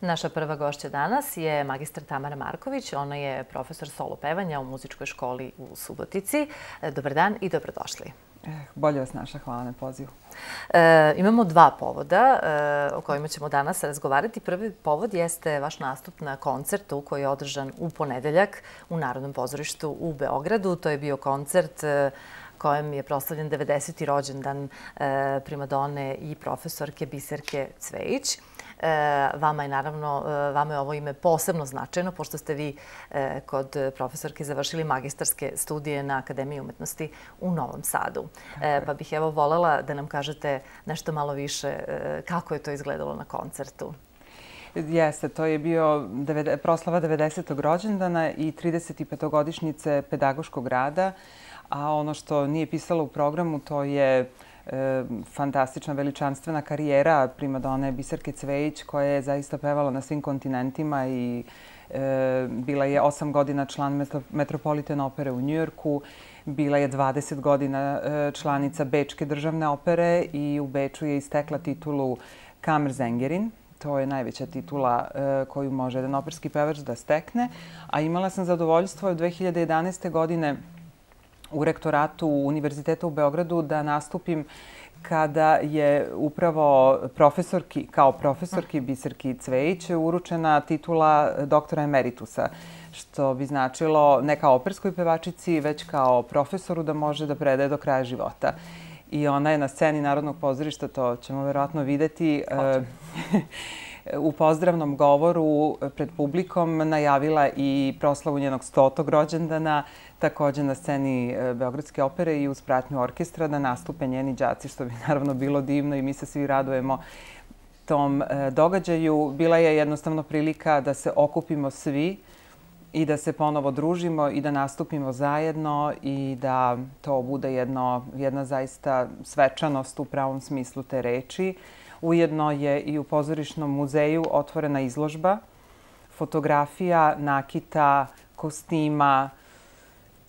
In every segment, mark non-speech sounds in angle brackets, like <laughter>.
Naša prva gošća danas je magistar Tamara Marković. Ona je profesor solo pevanja u muzičkoj školi u Subotici. E, dobar dan i dobrodošli. E, bolje vas naša, hvala na pozivu. E, imamo dva povoda o kojima ćemo danas razgovarati. Prvi povod jeste vaš nastup na koncertu koji je održan u ponedeljak u Narodnom pozorištu u Beogradu. To je bio koncert kojem je proslavljen 90. rođendan primadone i profesorke Biserke Cvejić. E, vama je naravno, e, vama je ovo ime posebno značajno, pošto ste vi e, kod profesorke završili magistarske studije na Akademiji umetnosti u Novom Sadu. Pa bih evo volela da nam kažete nešto malo više kako je to izgledalo na koncertu. Jeste, to je bio proslava 90. rođendana i 35-godišnjice pedagoškog rada, a ono što nije pisalo u programu to je fantastična, veličanstvena karijera primadone Biserke Cvejić koja je zaista pevala na svim kontinentima i e, bila je osam godina član Metropolitan opere u Njujorku, bila je 20 godina članica Bečke državne opere i u Beču je istekla titulu Kammerzengerin, to je najveća titula koju može jedan operski pevač da stekne. A imala sam zadovoljstvo od 2011. godine u rektoratu Univerziteta u Beogradu da nastupim kada je upravo profesorki, kao profesorki Biserki Cvejić uručena titula doktora emeritusa, što bi značilo ne kao operskoj pevačici, već kao profesoru da može da predaje do kraja života. I ona je na sceni Narodnog pozorišta, to ćemo verovatno videti. <laughs> u pozdravnom govoru pred publikom najavila i proslavu njenog stotog rođendana, takođe na sceni e, Beogradske opere i uz pratnju orkestra da nastupe njeni džaci, što bi <laughs> naravno bilo divno i mi se svi radujemo tom e, događaju. Bila je jednostavno prilika da se okupimo svi i da se ponovo družimo i da nastupimo zajedno i da to bude jedno, jedna zaista svečanost u pravom smislu te reči. Ujedno je i u pozorišnom muzeju otvorena izložba fotografija, nakita, kostima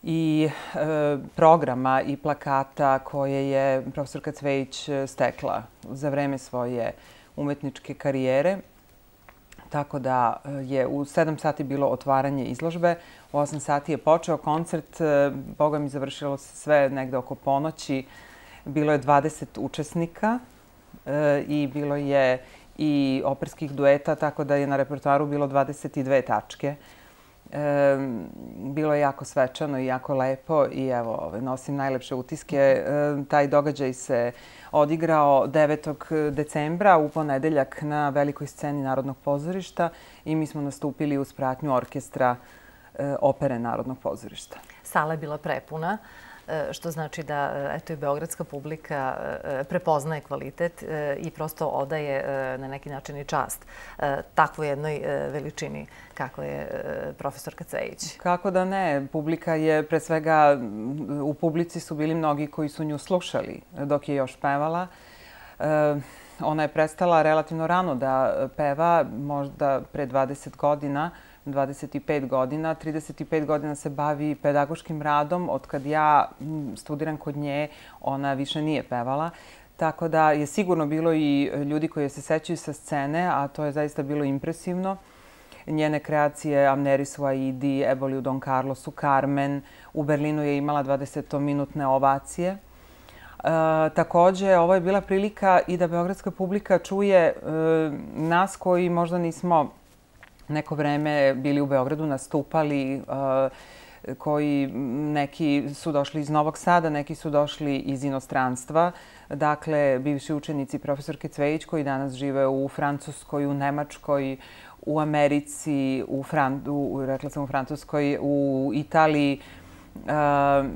i e, programa i plakata koje je profesorka Cvejić stekla za vreme svoje umetničke karijere. Tako da e, je u 7 sati bilo otvaranje izložbe, u 8 sati je počeo koncert, e, boga mi završilo se sve negde oko ponoći. Bilo je 20 učesnika e, i bilo je i operskih dueta, tako da je na repertoaru bilo 22 tačke bilo je jako svečano i jako lepo i evo, ovaj, nosim najlepše utiske. taj događaj se odigrao 9. decembra u ponedeljak na velikoj sceni Narodnog pozorišta i mi smo nastupili uz pratnju orkestra e, opere Narodnog pozorišta. Sala je bila prepuna. E, što znači da e, eto i beogradska publika e, prepoznaje kvalitet i prosto odaje na neki način i čast takvoj jednoj veličini kako je profesorka Cejić. Kako da ne, publika je pre svega, u publici su bili mnogi koji su nju slušali dok je još pevala. Ona je prestala relativno rano da e, peva, možda pre 20 godina, 25 godina. 35 godina se bavi pedagoškim radom. Od kad ja studiram kod nje, ona više nije pevala. Tako da je sigurno bilo i e, ljudi koji se sećaju sa scene, a to je zaista bilo impresivno. Njene kreacije Amneris u Aidi, Eboli u Don Carlosu, Carmen. U Berlinu je imala 20-minutne ovacije E, takođe, ovo je bila prilika i da beogradska publika čuje e, nas koji možda nismo neko vreme bili u Beogradu, nastupali, e, koji neki su došli iz Novog Sada, neki su došli iz inostranstva. Dakle, bivši učenici profesorke Cvejić koji danas žive u Francuskoj, u Nemačkoj, u Americi, u, Fran u, rekla sam u Francuskoj, u Italiji, Ehm,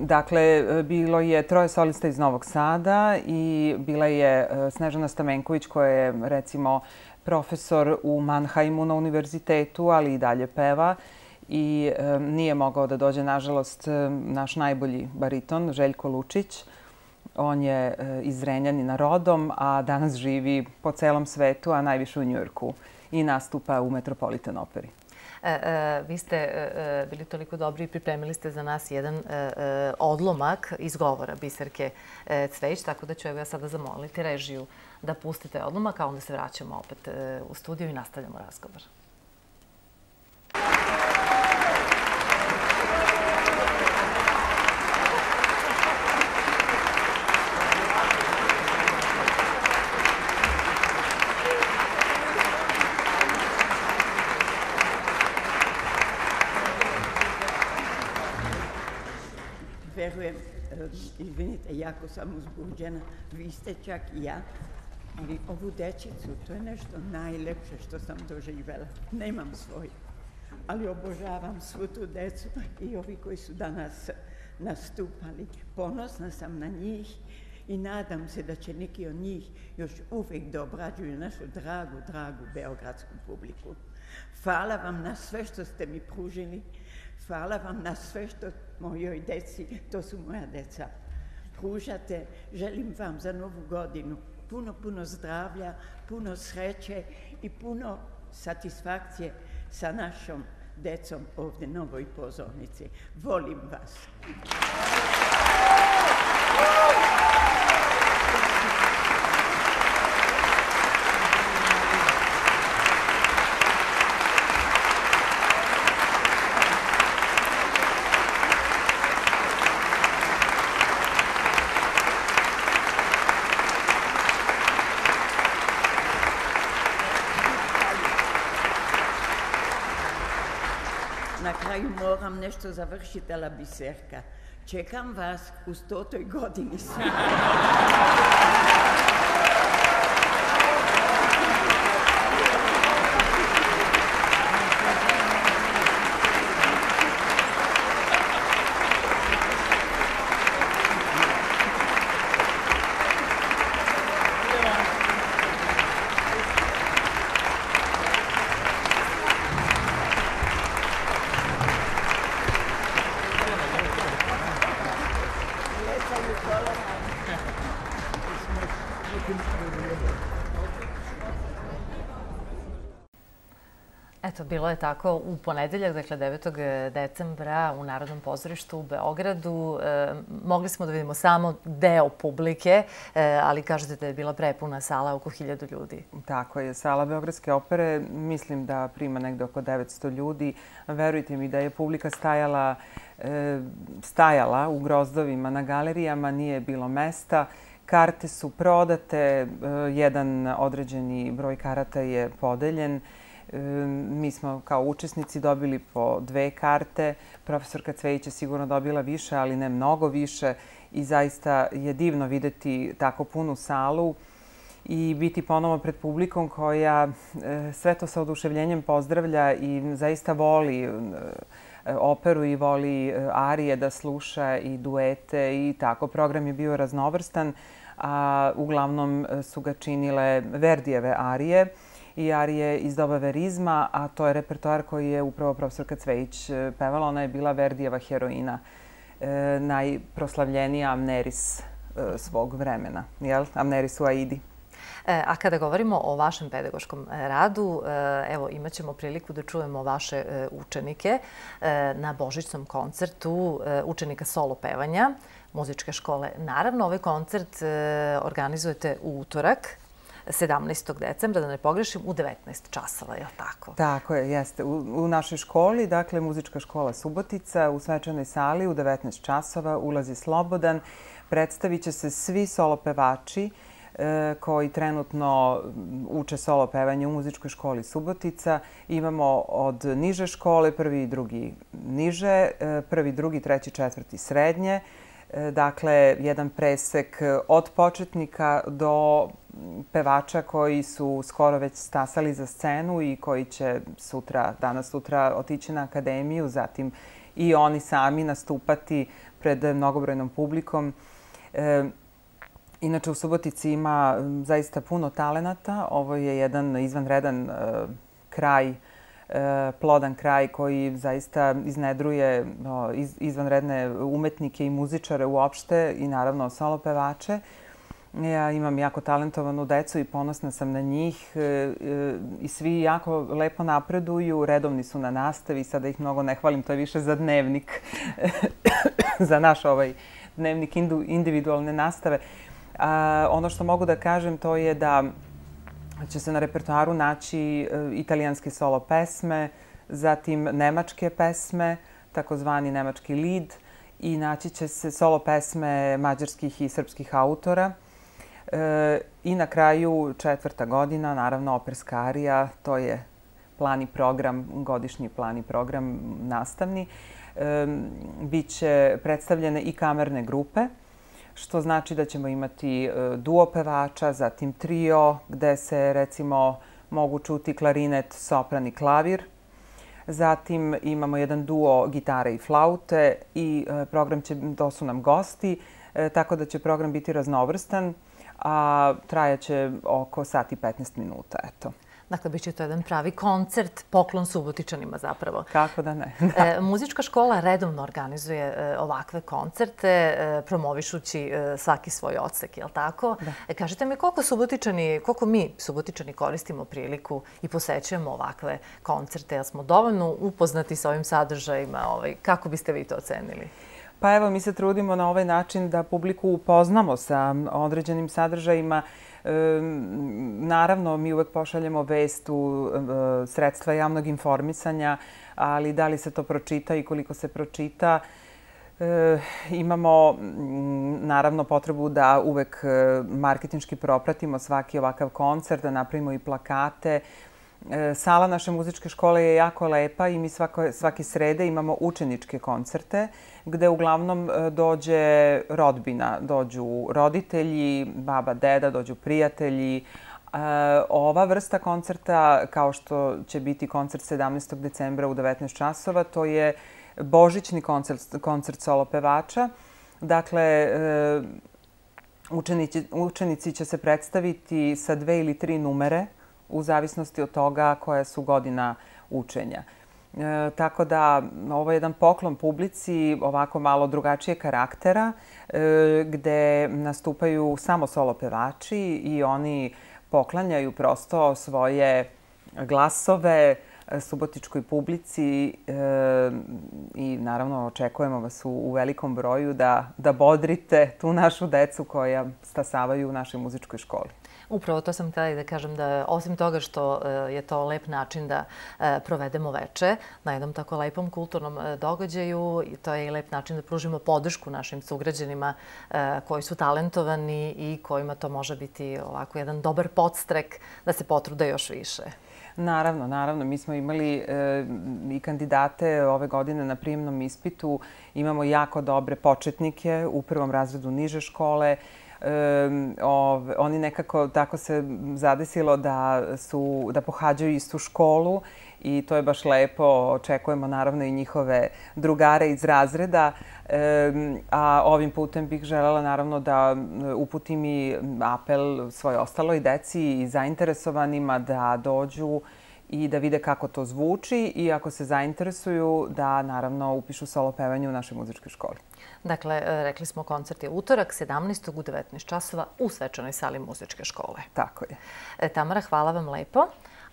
dakle, bilo je troje solista iz Novog Sada i bila je e, Snežana Stamenković koja je recimo profesor u Mannheimu na univerzitetu, ali i dalje peva i ehm, nije mogao da dođe, nažalost, e, naš najbolji bariton, Željko Lučić. On je e, iz Renjanina rodom, a danas živi po celom svetu, a najviše u Njujorku i nastupa u Metropolitan operi. E, e, vi ste e, bili toliko dobri i pripremili ste za nas jedan odlomak iz govora Biserke Cveć, tako da ću evo ja sada zamoliti režiju da pustite odlomak, a onda se vraćamo opet u studiju i nastavljamo razgovor. verujem, e, izvinite, jako sam uzbuđena, vi ste čak i ja, ali ovu dečicu, to je nešto najlepše što sam doživela. Nemam svoj, ali obožavam svu tu decu i ovi koji su danas nastupali. Ponosna sam na njih i nadam se da će neki od njih još uvijek da obrađuju našu dragu, dragu beogradsku publiku. Hvala vam na sve što ste mi pružili. Hvala vam na sve što mojoj deci, to su moja deca, pružate. Želim vam za novu godinu puno, puno zdravlja, puno sreće i puno satisfakcije sa našom decom ovde novoj pozornici. Volim vas. moram nešto završiti, ali biserka serka. Čekam vas u stotoj godini. Bilo je tako u ponedeljak, dakle 9. Eh, decembra u Narodnom pozorištu u Beogradu. Eh, mogli smo da vidimo samo deo publike, eh, ali kažete da je bila prepuna sala oko 1000 ljudi. Tako je. Sala Beogradske opere mislim da prima negde oko 900 ljudi. Verujte mi da je publika stajala, stajala u grozdovima na galerijama, nije bilo mesta karte su prodate, jedan određeni broj karata je podeljen mi smo kao učesnici dobili po dve karte. Profesorka Cvejić je sigurno dobila više, ali ne mnogo više. I zaista je divno videti tako punu salu i biti ponovo pred publikom koja e, sve to sa oduševljenjem pozdravlja i zaista voli e, operu i voli e, arije da sluša i duete i tako. Program je bio raznovrstan, a uglavnom su ga činile Verdijeve arije i arije iz doba verizma, a to je repertoar koji je upravo profesorka Cvejić e, pevala. Ona je bila Verdijeva heroina, e, najproslavljenija Amneris e, svog vremena, jel? Amneris u Aidi. A kada govorimo o vašem pedagoškom radu, evo imat ćemo priliku da čujemo vaše učenike na Božićnom koncertu učenika solo pevanja muzičke škole. Naravno, ovaj koncert organizujete u utorak 17. decembra, da ne pogrešim, u 19 časova, je li tako? Tako je, jeste. U, našoj školi, dakle muzička škola Subotica, u svečanoj sali u 19 časova ulazi Slobodan. Predstavit će se svi solo pevači e, koji trenutno uče solo pevanje u muzičkoj školi Subotica. Imamo od niže škole, prvi i drugi niže, e, prvi, drugi, treći, četvrti srednje. E, dakle, jedan presek od početnika do pevača koji su skoro već stasali za scenu i koji će sutra, danas sutra otići na akademiju, zatim i oni sami nastupati pred mnogobrojnom publikom. E, inače, u Subotici ima zaista puno talenata. Ovo je jedan izvanredan e, kraj, e, plodan kraj koji zaista iznedruje no, iz, izvanredne umetnike i muzičare uopšte i naravno solo pevače. E, Ja imam jako talentovanu decu i ponosna sam na njih e, e, i svi jako lepo napreduju, redovni su na nastavi, sada ih mnogo ne hvalim, to je više za dnevnik, <coughs> za naš ovaj dnevnik individualne nastave. A, ono što mogu da kažem to je da će se na repertoaru naći e, italijanske solo pesme, zatim nemačke pesme, takozvani nemački lead i naći će se solo pesme mađarskih i srpskih autora – E, I na kraju četvrta godina, naravno operska arija, to je plan i program, godišnji plan i program nastavni. E, biće predstavljene i kamerne grupe, što znači da ćemo imati e, duo pevača, zatim trio, gde se recimo mogu čuti klarinet, sopran i klavir. Zatim imamo jedan duo gitare i flaute i e, program će, to su nam gosti, tako da će program biti raznovrstan a trajaće oko sati 15 minuta, eto. Dakle, bit će to jedan pravi koncert, poklon Subotičanima zapravo. Kako da ne. E, da. E, muzička škola redovno organizuje e, ovakve koncerte, e, promovišući e, svaki svoj odsek, je li tako? Da. E, Kažete mi koliko Subotičani, koliko mi Subotičani koristimo priliku i posećujemo ovakve koncerte? Jel smo dovoljno upoznati sa ovim sadržajima? Ovaj, kako biste vi to ocenili? Pa evo, mi se trudimo na ovaj način da publiku upoznamo sa određenim sadržajima. naravno, mi uvek pošaljemo vest u sredstva javnog informisanja, ali da li se to pročita i koliko se pročita, eh, imamo mm, naravno potrebu da uvek e, eh, marketinjski propratimo svaki ovakav koncert, da napravimo i plakate, E, sala naše muzičke škole je jako lepa i mi svako, svake srede imamo učeničke koncerte gde uglavnom e, dođe rodbina, dođu roditelji, baba, deda, dođu prijatelji. E, ova vrsta koncerta, kao što će biti koncert 17. decembra u 19 časova, to je božićni koncert, koncert solo pevača. Dakle, učenici, učenici će se predstaviti sa dve ili tri numere u zavisnosti od toga koja su godina učenja. E, tako da ovo je jedan poklon publici ovako malo drugačije karaktera e, gde nastupaju samo solo pevači i oni poklanjaju prosto svoje glasove e, subotičkoj publici e, i naravno očekujemo vas u, u velikom broju da, da bodrite tu našu decu koja stasavaju u našoj muzičkoj školi. Upravo to sam htjela i da kažem da osim toga što e, je to lep način da e, provedemo veče na jednom tako lepom kulturnom e, događaju, to je i lep način da pružimo podršku našim sugrađanima koji su talentovani i kojima to može biti ovako jedan dobar podstrek da se potrude još više. Naravno, naravno. Mi smo imali i kandidate ove godine na prijemnom ispitu. Imamo jako dobre početnike u prvom razredu niže škole ov, oni nekako tako se zadesilo da, su, da pohađaju istu školu i to je baš lepo. Očekujemo naravno i njihove drugare iz razreda. E, a ovim putem bih želela naravno da e, uputim i apel svoj ostaloj deci i zainteresovanima da dođu i da vide kako to zvuči i ako se zainteresuju da naravno upišu solo pevanje u našoj muzičkoj školi. Dakle, e, rekli smo koncert je utorak 17. u 19 časova u svečanoj sali muzičke škole. Tako je. E, Tamara, hvala vam lepo.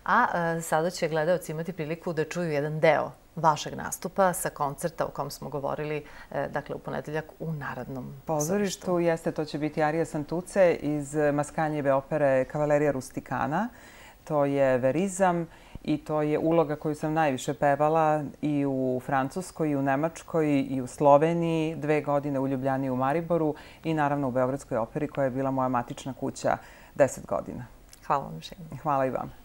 A e, sada će gledalci imati priliku da čuju jedan deo vašeg nastupa sa koncerta o kom smo govorili dakle u ponedeljak u Narodnom pozorištu. Pozorištu jeste, to će biti Arija Santuce iz Maskanjeve opere Kavalerija Rustikana. To je verizam i to je uloga koju sam najviše pevala i u Francuskoj, i u Nemačkoj, i u Sloveniji, dve godine u Ljubljani i u Mariboru i naravno u Beogradskoj operi koja je bila moja matična kuća 10 godina. Hvala vam še. Hvala i vama.